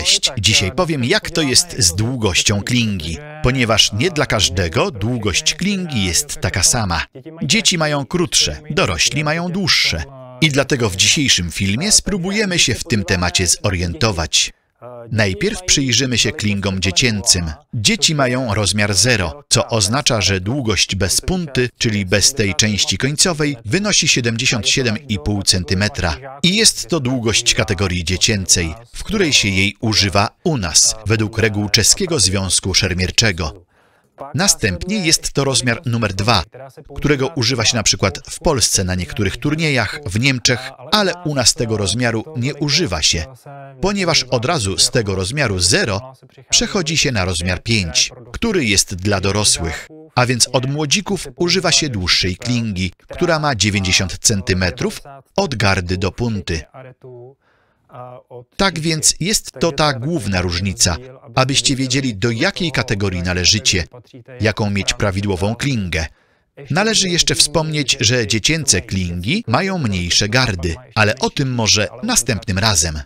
Cześć, dzisiaj powiem jak to jest z długością klingi, ponieważ nie dla każdego długość klingi jest taka sama. Dzieci mają krótsze, dorośli mają dłuższe. I dlatego w dzisiejszym filmie spróbujemy się w tym temacie zorientować. Najpierw przyjrzymy się klingom dziecięcym. Dzieci mają rozmiar 0, co oznacza, że długość bez punty, czyli bez tej części końcowej, wynosi 77,5 cm. I jest to długość kategorii dziecięcej, w której się jej używa u nas, według reguł Czeskiego Związku Szermierczego. Następnie jest to rozmiar numer dwa, którego używa się na przykład w Polsce na niektórych turniejach, w Niemczech, ale u nas tego rozmiaru nie używa się, ponieważ od razu z tego rozmiaru 0 przechodzi się na rozmiar 5, który jest dla dorosłych. A więc od młodzików używa się dłuższej klingi, która ma 90 cm od gardy do punty. Tak więc jest to ta główna różnica, abyście wiedzieli, do jakiej kategorii należycie, jaką mieć prawidłową klingę. Należy jeszcze wspomnieć, że dziecięce klingi mają mniejsze gardy, ale o tym może następnym razem.